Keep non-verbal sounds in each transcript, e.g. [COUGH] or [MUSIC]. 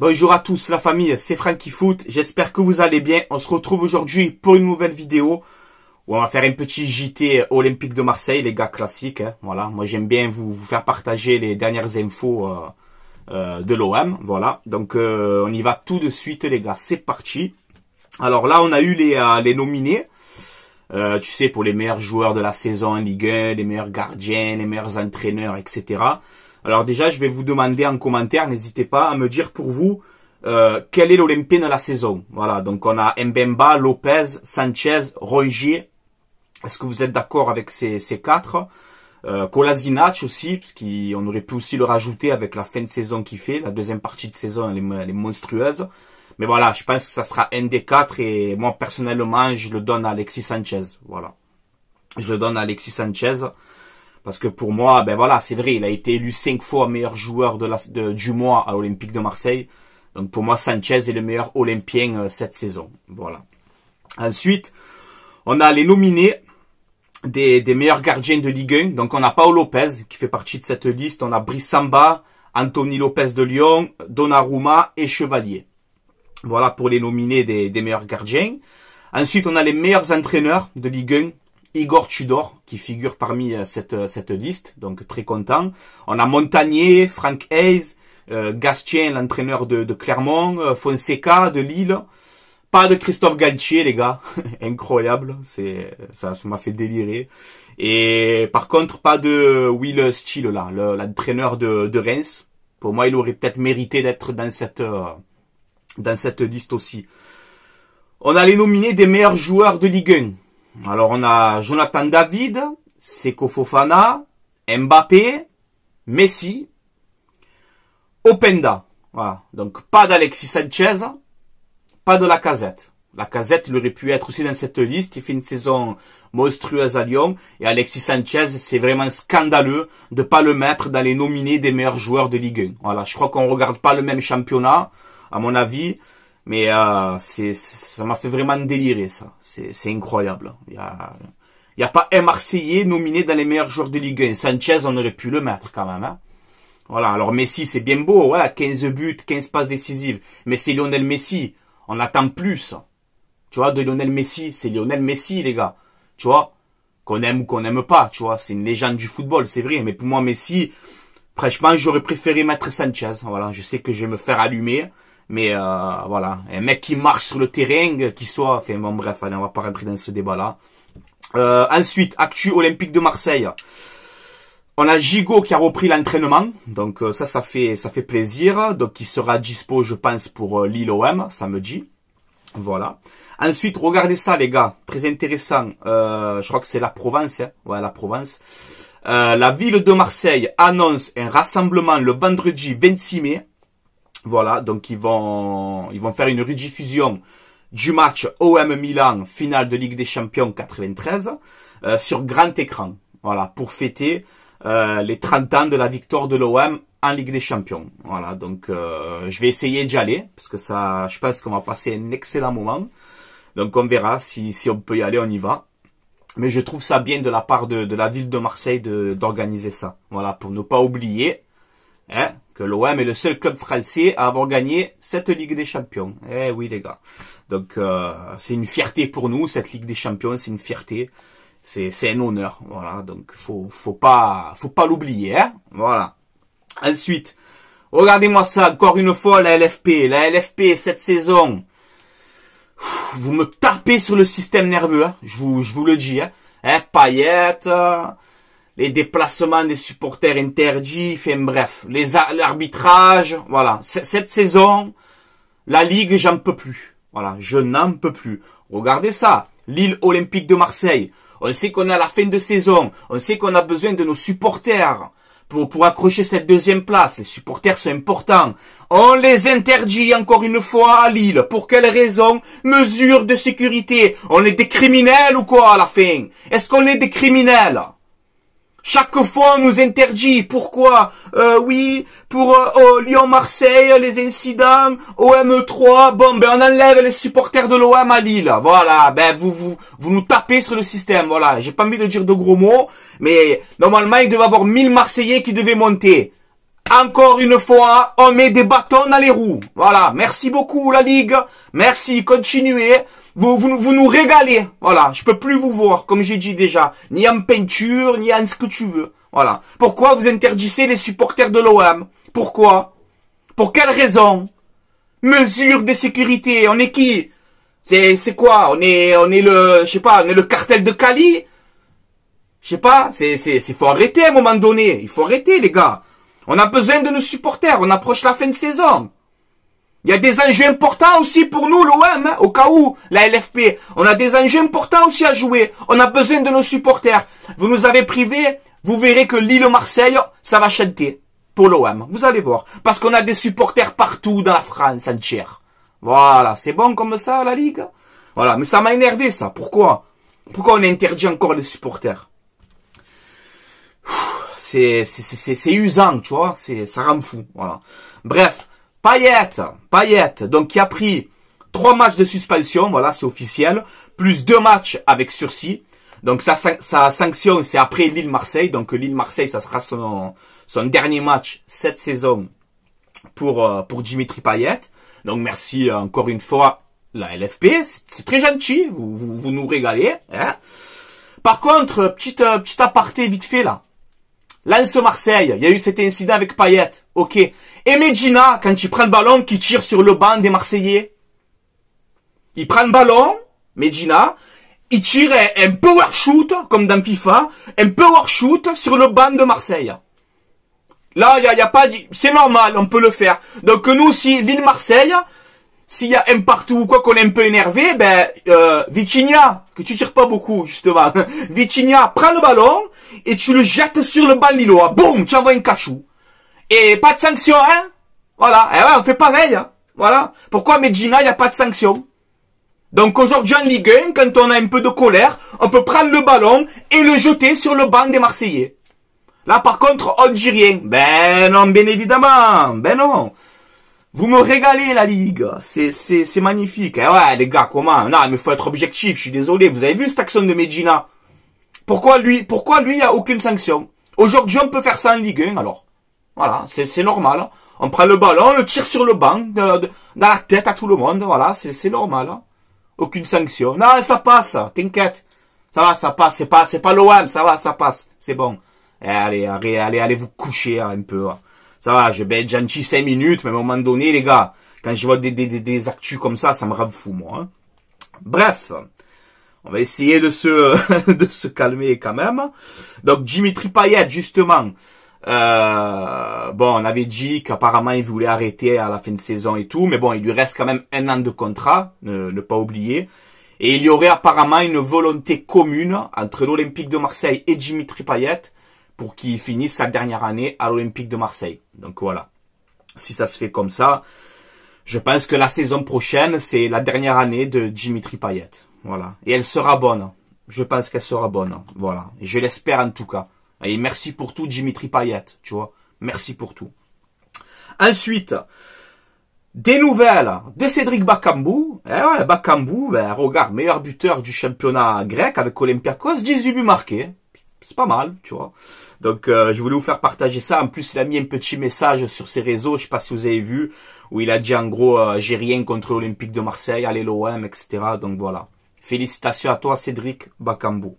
Bonjour à tous la famille, c'est Frankie Foot, j'espère que vous allez bien. On se retrouve aujourd'hui pour une nouvelle vidéo où on va faire un petit JT olympique de Marseille, les gars classiques. Hein. voilà, moi j'aime bien vous, faire partager les dernières infos euh, euh, de l'OM. Voilà, donc euh, on y va tout de suite les gars, c'est parti. Alors là on a eu les, les nominés. tu sais, pour les meilleurs joueurs de la saison en Ligue 1, les meilleurs gardiens, les meilleurs entraîneurs, etc. Alors déjà, je vais vous demander en commentaire, n'hésitez pas à me dire pour vous euh, quel est l'Olympien de la saison. Voilà, donc on a Mbemba, Lopez, Sanchez, Rongier. Est-ce que vous êtes d'accord avec ces, ces quatre euh, aussi, parce qu'on aurait pu aussi le rajouter avec la fin de saison qu'il fait. La deuxième partie de saison, elle est, monstrueuse. Mais voilà, je pense que ça sera un des quatre et moi personnellement, je le donne à Alexis Sanchez. Voilà, je le donne à Alexis Sanchez. Parce que pour moi, ben voilà, c'est vrai, il a été élu cinq fois meilleur joueur de du mois à l'Olympique de Marseille. Donc pour moi, Sanchez est le meilleur Olympien euh, cette saison. Voilà. Ensuite, on a les nominés des, meilleurs gardiens de Ligue 1. Donc on a Paolo Lopez qui fait partie de cette liste. On a Brissamba, Anthony Lopez de Lyon, Donnarumma et Chevalier. Voilà pour les nominés des, des meilleurs gardiens. Ensuite, on a les meilleurs entraîneurs de Ligue 1. Igor Tudor qui figure parmi euh, cette, euh, cette liste, donc très content. On a Montagnier, Frank Hayes, euh, Gastien, l'entraîneur de, Clermont, Fonseca de Lille. Pas de Christophe Galtier, les gars. [LAUGHS] Incroyable. C'est, ça, ça m'a fait délirer. Et par contre, pas de Will Steele, là, l'entraîneur de, Reims. Pour moi, il aurait peut-être mérité d'être dans cette, dans cette liste aussi. On a les nominés des meilleurs joueurs de Ligue 1. Alors on a Jonathan David, Seko Fofana, Mbappé, Messi, Openda. Voilà. Donc pas d'Alexis Sanchez, pas de la casette. La casette, il aurait pu être aussi dans cette liste. Il fait une saison monstrueuse à Lyon. Et Alexis Sanchez, c'est vraiment scandaleux de pas le mettre dans les nominés des meilleurs joueurs de Ligue 1. Voilà. Je crois qu'on regarde pas le même championnat, à mon avis. Mais euh, c'est, ça m'a fait vraiment délirer, ça. C'est incroyable. Hein. Il y a, pas un Marseillais nominé dans les meilleurs joueurs de Ligue 1. Sanchez, on aurait pu le mettre quand même. Hein. Voilà, alors Messi, c'est bien beau. 15 buts, 15 passes décisives. Mais c'est Lionel Messi. On attend plus. Hein. Tu vois, de Lionel Messi. C'est Lionel Messi, les gars. Tu vois, qu'on aime ou qu'on n'aime pas. Tu vois, c'est une légende du football, c'est vrai. Mais pour moi, Messi, franchement, j'aurais préféré mettre Sanchez. Voilà, je sais que je vais me faire allumer. Mais euh, voilà, un mec qui marche sur le terrain, qui soit... Enfin bon, bref, allez, on va pas rentrer dans ce débat-là. Euh, ensuite, Actu Olympique de Marseille. On a Gigot qui a repris l'entraînement, donc euh, ça, ça fait, ça fait plaisir. Donc il sera dispo, je pense, pour l'île OM samedi. Voilà. Ensuite, regardez ça, les gars, très intéressant. je crois que c'est la Provence, hein. la Provence. la ville de Marseille annonce un rassemblement le vendredi 26 mai voilà, donc ils vont, ils vont faire une rediffusion du match OM Milan, finale de Ligue des Champions 93, euh, sur grand écran. Voilà, pour fêter euh, les 30 ans de la victoire de l'OM en Ligue des Champions. Voilà, donc euh, je vais essayer d'y aller, parce que ça, je pense qu'on va passer un excellent moment. Donc on verra si, si on peut y aller, on y va. Mais je trouve ça bien de la part de, de la ville de Marseille d'organiser ça. Voilà, pour ne pas oublier Hein? Que l'OM est le seul club français à avoir gagné cette Ligue des Champions. Eh oui, les gars. Donc, euh, c'est une fierté pour nous, cette Ligue des Champions, c'est une fierté. C'est, c'est un honneur. Voilà. Donc, faut, faut pas, faut pas l'oublier, hein. Voilà. Ensuite, regardez-moi ça, encore une fois, la LFP. La LFP, cette saison, vous me tapez sur le système nerveux, hein. je, vous, je vous le dis. Hein? Hein, les déplacements des supporters interdits, enfin bref, les l'arbitrage, voilà. cette saison, la Ligue, j'en peux plus. Voilà, je n'en peux plus. Regardez ça, l'île olympique de Marseille. On sait qu'on est à la fin de saison, on sait qu'on a besoin de nos supporters pour, pour accrocher cette deuxième place. Les supporters sont importants. On les interdit encore une fois à Lille. Pour quelles raisons Mesures de sécurité. On est des criminels ou quoi à la fin Est-ce qu'on est des criminels chaque fois, on nous interdit. Pourquoi euh, Oui, pour euh, oh, Lyon-Marseille, les incidents, OM3. Bon, ben on enlève les supporters de l'OM à Lille. Voilà, ben vous vous vous nous tapez sur le système. Voilà, j'ai pas envie de dire de gros mots, mais normalement, il devait avoir 1000 Marseillais qui devaient monter. Encore une fois, on met des bâtons dans les roues. Voilà. Merci beaucoup, la Ligue. Merci. Continuez. Vous, vous, nous régalez. Voilà. Je peux plus vous voir, comme j'ai dit déjà. Ni en peinture, ni en ce que tu veux. Voilà. Pourquoi vous interdisez les supporters de l'OM? Pourquoi? Pour quelle raison? mesure de sécurité. On est qui? C'est, c'est quoi? On est, on est le, je sais pas, on est le cartel de Cali? Je sais pas, c'est, c'est, c'est, faut arrêter à un moment donné. Il faut arrêter, les gars. On a besoin de nos supporters. On approche la fin de saison. Il y a des enjeux importants aussi pour nous, l'OM, hein, au cas où, la LFP. On a des enjeux importants aussi à jouer. On a besoin de nos supporters. Vous nous avez privés, vous verrez que Lille-Marseille, ça va chanter pour l'OM. Vous allez voir. Parce qu'on a des supporters partout dans la France entière. Voilà, c'est bon comme ça, la Ligue Voilà, mais ça m'a énervé, ça. Pourquoi Pourquoi on interdit encore les supporters c'est usant, tu vois, c'est ça rend fou, voilà. Bref, Payette. Payette donc qui a pris trois matchs de suspension, voilà, c'est officiel, plus deux matchs avec sursis. Donc sa, sanction, c'est après Lille-Marseille. Donc Lille-Marseille, ça sera son, son dernier match cette saison pour, euh, pour Dimitri Payet. Donc merci euh, encore une fois la LFP. C'est très gentil, vous, vous, nous régalez. Hein. Par contre, petit euh, petite aparté vite fait là. Lance Marseille, il y a eu cet incident avec Payet, ok. Et Medina, quand il prend le ballon, qui tire sur le banc des Marseillais. Il prend le ballon, Medina, il tire un, power shoot, comme dans FIFA, un power shoot sur le banc de Marseille. Là, il y a, y a, pas, c'est normal, on peut le faire. Donc nous, aussi, l'île Marseille, s'il y a un partout ou quoi qu'on est un peu énervé, ben euh, que tu tires pas beaucoup justement, [LAUGHS] Vitigna prend le ballon et tu le jettes sur le banc Lillois. Boum, tu envoies un cachou. Et pas de sanction, hein Voilà, et eh ouais, on fait pareil. Hein voilà. Pourquoi Medina, il n'y a pas de sanction Donc aujourd'hui en Ligue quand on a un peu de colère, on peut prendre le ballon et le jeter sur le banc des Marseillais. Là par contre, on rien. ben non, bien évidemment, ben non. Vous me régalez la ligue, c'est c'est magnifique. Eh ouais les gars, comment Non, mais faut être objectif. Je suis désolé. Vous avez vu cette action de Medina Pourquoi lui Pourquoi lui Il y a aucune sanction Aujourd'hui, on peut faire ça en Ligue 1. Alors, voilà, c'est c'est normal. On prend le ballon, on le tire sur le banc, dans la tête à tout le monde. Voilà, c'est c'est normal. Aucune sanction. Non, ça passe. T'inquiète, ça va, ça passe. C'est pas c'est pas l'OM, ça va, ça passe. C'est bon. Eh, allez, allez, allez, allez vous coucher hein, un peu. Ça va, je vais être gentil 5 minutes, mais à un moment donné, les gars, quand je vois des, des, des, actus comme ça, ça me rend fou, moi. Hein. Bref, on va essayer de se, [LAUGHS] de se calmer quand même. Donc, Dimitri Payet, justement. Euh, bon, on avait dit qu'apparemment il voulait arrêter à la fin de saison et tout, mais bon, il lui reste quand même un an de contrat, ne, ne pas oublier. Et il y aurait apparemment une volonté commune entre l'Olympique de Marseille et Dimitri Payet pour qu'il finisse sa dernière année à l'Olympique de Marseille. Donc voilà, si ça se fait comme ça, je pense que la saison prochaine, c'est la dernière année de Dimitri Payet. Voilà. Et elle sera bonne. Je pense qu'elle sera bonne. Voilà. Et je l'espère en tout cas. Et merci pour tout, Dimitri Payet. Tu vois. Merci pour tout. Ensuite, des nouvelles de Cédric Bakambou. Eh ouais, Bakambou, ben, regarde, meilleur buteur du championnat grec avec Olympiakos, 18 buts marqués c'est pas mal, tu vois. Donc euh, je voulais vous faire partager ça. En plus, il a mis un petit message sur ses réseaux, je sais pas si vous avez vu, où il a dit en gros euh, j'ai rien contre l'Olympique de Marseille, allez l'OM, etc. Donc voilà. Félicitations à toi Cédric Bacambo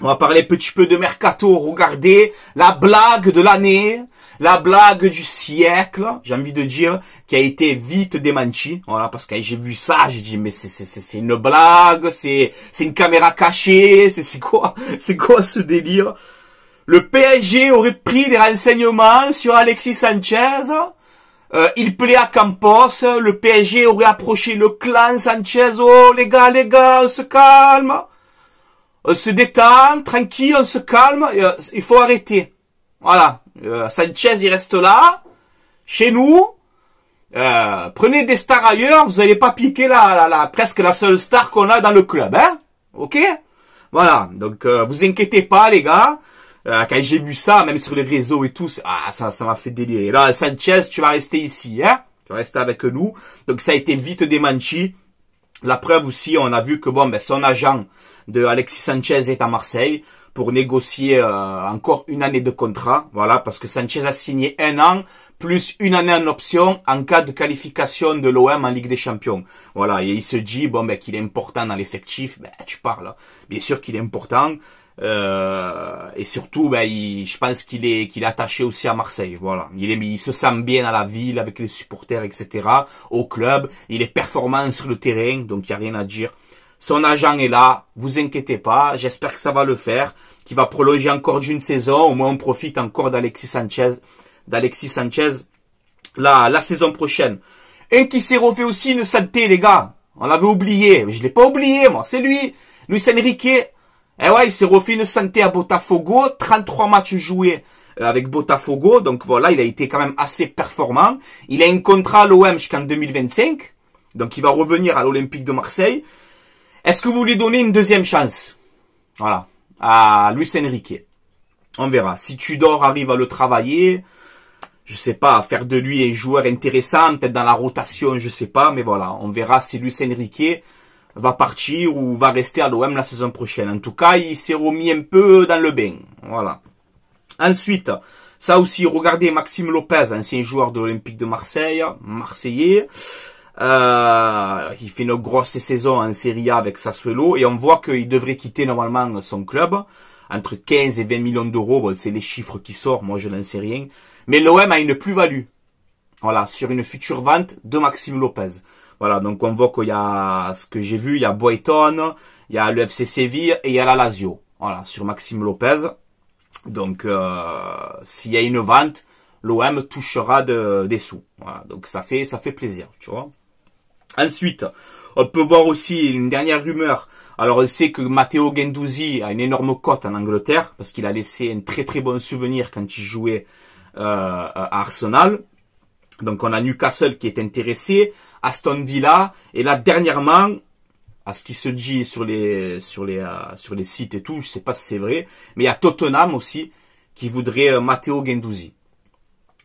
On va parler un petit peu de mercato. Regardez la blague de l'année la blague du siècle, j'ai envie de dire, qui a été vite démentie. Voilà, parce que j'ai vu ça, j'ai dit, mais c'est une blague, c'est une caméra cachée, c'est quoi, [LAUGHS] c'est quoi ce délire Le PSG aurait pris des renseignements sur Alexis Sanchez. Euh, il plaît à Campos, le PSG aurait approché le clan Sanchez, oh les gars, les gars, on se calme, on se détend, tranquille, on se calme, euh, il faut arrêter. Voilà, euh, Sanchez, il reste là. Chez nous, euh, prenez des stars ailleurs. Vous n'allez pas piquer la, la, presque la seule star qu'on a dans le club. Hein ok Voilà. Donc, euh, vous inquiétez pas, les gars. quand j'ai vu ça, même sur les réseaux et tout, ah, ça, ça m'a fait délirer. Là, Sanchez, tu vas rester ici. Hein tu vas avec nous. Donc, ça a été vite démenti. La preuve aussi, on a vu que bon, ben, son agent de Alexis Sanchez est à Marseille pour négocier euh, encore une année de contrat. Voilà, parce que Sanchez a signé un an plus une année en option en cas de qualification de l'OM en Ligue des Champions. Voilà, et il se dit bon ben qu'il est important dans l'effectif. Ben, tu parles, hein. bien sûr qu'il est important. Euh, et surtout, ben, il, je pense qu'il est, qu'il est attaché aussi à Marseille. Voilà, il est, il se sent bien à la ville avec les supporters, etc. Au club, il est performant sur le terrain, donc il y a rien à dire. Son agent est là, vous inquiétez pas, j'espère que ça va le faire, qu'il va prolonger encore d'une saison, au moins on profite encore d'Alexis Sanchez, d'Alexis Sanchez la, la saison prochaine. Un qui s'est refait aussi une santé, les gars. On l'avait oublié, mais je l'ai pas oublié, moi, c'est lui, Luis Enrique. Eh ouais, il s'est refait une santé à Botafogo, 33 matchs joués euh, avec Botafogo, donc voilà, il a été quand même assez performant. Il a un contrat à l'OM jusqu'en 2025, donc il va revenir à l'Olympique de Marseille. Est-ce que vous lui donnez une deuxième chance Voilà. À Luis Enrique. On verra. Si Tudor arrive à le travailler, je sais pas, faire de lui un joueur intéressant, peut-être dans la rotation, je sais pas, mais voilà. On verra si Luis Enrique va partir ou va rester à l'OM la saison prochaine. En tout cas, il s'est remis un peu dans le bain. Voilà. Ensuite, ça aussi, regardez Maxime Lopez, ancien joueur de l'Olympique de Marseille, marseillais. Euh, il fait une grosse saison en Serie A avec Sassuolo et on voit qu'il devrait quitter normalement son club entre 15 et 20 millions d'euros. c'est les chiffres qui sortent, moi je n'en sais rien. Mais l'OM a une plus-value. Voilà, sur une future vente de Maxime Lopez. Voilà, donc on voit qu'il y a ce que j'ai vu, il y a Boyton, il y a le FC Séville et il y a la Lazio. Voilà, sur Maxime Lopez. Donc euh, s'il y a une vente, l'OM touchera des sous. Voilà, donc ça fait ça fait plaisir, tu vois. Ensuite, on peut voir aussi une dernière rumeur. Alors on sait que Matteo Guendouzi a une énorme cote en Angleterre parce qu'il a laissé un très très bon souvenir quand il jouait euh, à Arsenal. Donc on a Newcastle qui est intéressé, Aston Villa et là dernièrement, à ce qui se dit sur les sur les euh, sur les sites et tout, je sais pas si c'est vrai, mais il y a Tottenham aussi qui voudrait euh, Matteo Guendouzi.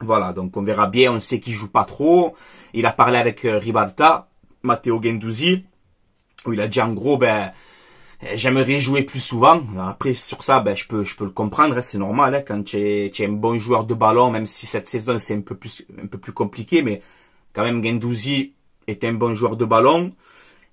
Voilà, donc on verra bien, on sait qu'il joue pas trop. Il a parlé avec Ribalta, Matteo Gendouzi, où il a dit en gros, ben, eh, j'aimerais jouer plus souvent. Après, sur ça, ben, je peux, je peux le comprendre, hein, c'est normal, hein, quand tu es, un bon joueur de ballon, même si cette saison, c'est un peu plus, compliqué, mais quand même, Gendouzi est un bon joueur de ballon,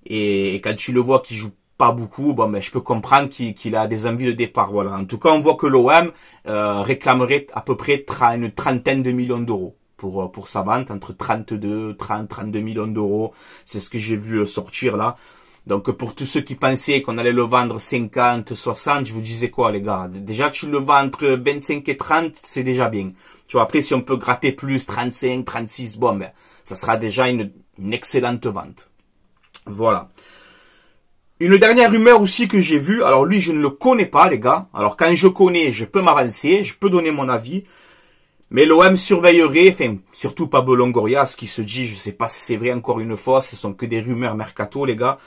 et, quand tu le vois qui joue pas beaucoup, ben, je peux comprendre qu'il a des envies de départ, voilà. En tout cas, on voit que l'OM, euh, réclamerait à peu près une trentaine de millions d'euros pour, euh, pour sa vente, entre 32, 30, 32 millions d'euros. C'est ce que j'ai vu euh, sortir là. Donc pour tous ceux qui pensaient qu'on allait le vendre 50, 60, je vous disais quoi les gars Déjà tu le vends entre 25 et 30, c'est déjà bien. Tu vois, après si on peut gratter plus 35, 36, bon ben, ça sera déjà une, excellente vente. Voilà. Une dernière rumeur aussi que j'ai vue, alors lui je ne le connais pas les gars, alors quand je connais je peux m'avancer, je peux donner mon avis, mais l'OM surveillerait, enfin, surtout Pablo Longoria, ce qui se dit, je sais pas si c'est vrai encore une fois, ce sont que des rumeurs mercato, les gars.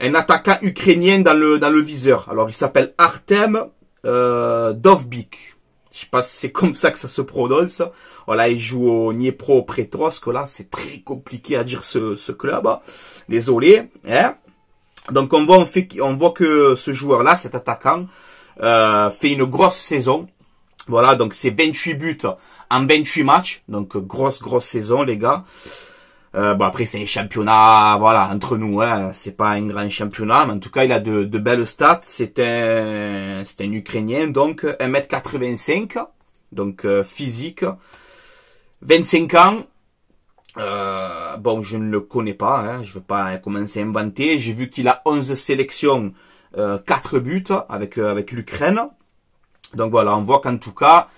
Un attaquant ukrainien dans le, dans le viseur. Alors, il s'appelle Artem euh, Dovbik. Je sais pas si c'est [LAUGHS] comme ça que ça se prononce. Voilà, il joue au Niepro Pretrosk. Là, c'est très compliqué à dire ce, club. Désolé. Hein. Donc, on voit, on, on voit que ce joueur-là, cet attaquant, euh, fait une grosse saison voilà, donc c'est 28 buts en 28 matchs. Donc grosse, grosse saison, les gars. Euh, bon après c'est un championnat, voilà, entre nous, hein. c'est pas un grand championnat, mais en tout cas il a de, belles stats. C'est un, c'est un Ukrainien, donc 1m85, donc euh, physique, 25 ans. Euh, bon, je ne le connais pas, hein. je ne veux pas hein, commencer à inventer. J'ai vu qu'il a 11 sélections, 4 buts avec avec l'Ukraine. Donc voilà, on voit qu'en tout cas,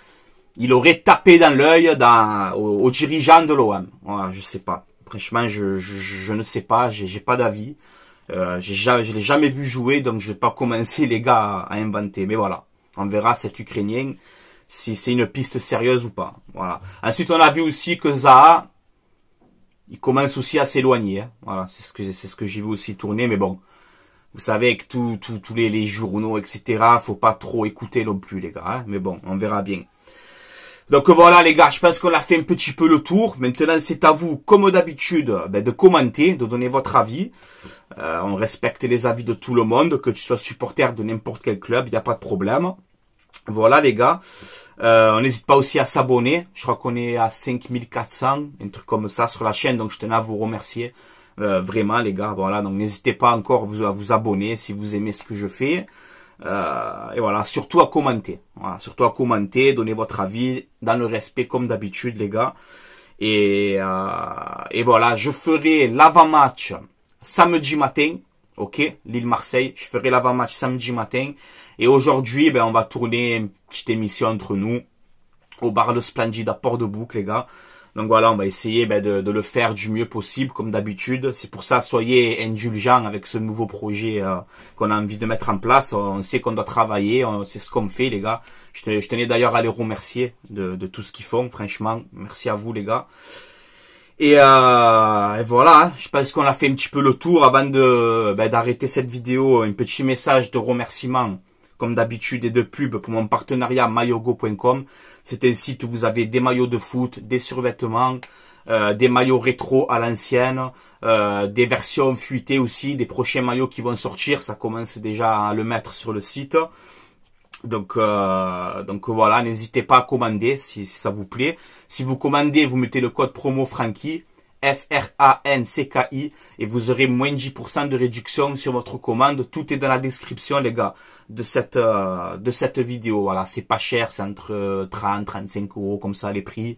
il aurait tapé dans l'œil aux, au dirigeants de l'OM. Voilà, je sais pas. Franchement, je, ne sais pas, j'ai pas d'avis. Euh, jamais, je l'ai jamais vu jouer, donc je vais pas [LAUGHS] commencer les gars à, inventer. Mais voilà, on verra cet Ukrainien si c'est une piste sérieuse ou pas. Voilà. Ensuite, on a vu aussi que Zaha, il commence aussi à s'éloigner. Hein. Voilà, c'est ce que c'est ce que j'ai vu aussi tourner, mais bon, vous savez que tous tout, tout les, les, journaux, etc., faut pas trop écouter non plus, les gars. Hein. Mais bon, on verra bien. Donc voilà les gars, je pense qu'on a fait un petit peu le tour. Maintenant c'est à vous, comme d'habitude, ben, de commenter, de donner votre avis. Euh, on respecte les avis de tout le monde, que tu sois supporter de n'importe quel club, il n'y a pas de problème. Voilà les gars. Euh, on n'hésite pas aussi à s'abonner. Je crois qu'on est à 5400, un truc comme ça sur la chaîne, donc je tenais à vous remercier. Euh, vraiment les gars, voilà, donc n'hésitez pas encore à vous abonner si vous aimez ce que je fais. Euh, et voilà, surtout à commenter. Voilà, surtout à commenter, donner votre avis dans le respect comme d'habitude les gars. Et, euh, et voilà, je ferai l'avant-match samedi matin. Ok, Lille-Marseille, je ferai l'avant-match samedi matin. Et aujourd'hui, ben, on va tourner une petite émission entre nous au bar Le Splendide à Port-de-Bouc, les gars. Donc voilà, on va essayer ben, de, le faire du mieux possible, comme d'habitude. C'est pour ça, soyez indulgents avec ce nouveau projet euh, qu'on a envie de mettre en place. On sait qu'on doit travailler, on sait ce qu'on fait, les gars. Je, tenais d'ailleurs à les remercier de, tout ce qu'ils font, franchement. Merci à vous, les gars. Et, euh, voilà, hein. je pense qu'on a fait un petit peu le tour avant de ben, d'arrêter cette vidéo. Un petit message de remerciement comme d'habitude, et de pub pour mon partenariat mayogo.com. C'est un site où vous avez des maillots de foot, des survêtements, euh, des maillots rétro à l'ancienne, euh, des versions fuitées aussi, des prochains maillots qui vont sortir. Ça commence déjà à le mettre sur le site. Donc, euh, donc voilà, n'hésitez pas à commander si, ça vous plaît. Si vous commandez, vous mettez le code promo Frankie F-R-A-N-C-K-I et vous aurez moins de 10% de réduction sur votre commande. Tout est dans la description, les gars, de cette, euh, de cette vidéo. Voilà, c'est pas cher, c'est entre 30, euh, 35 euros, comme ça, les prix.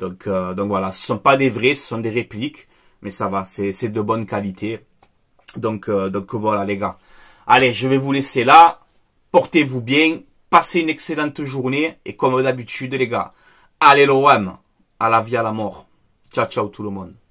Donc, euh, donc voilà, ce sont pas des vrais, ce sont des répliques, mais ça va, c'est de bonne qualité. Donc, donc voilà, les gars. Allez, je vais vous laisser là. Portez-vous bien, passez une excellente journée et comme d'habitude, les gars, allez l'OM, à la vie à la mort. Tchau, tchau, todo mundo.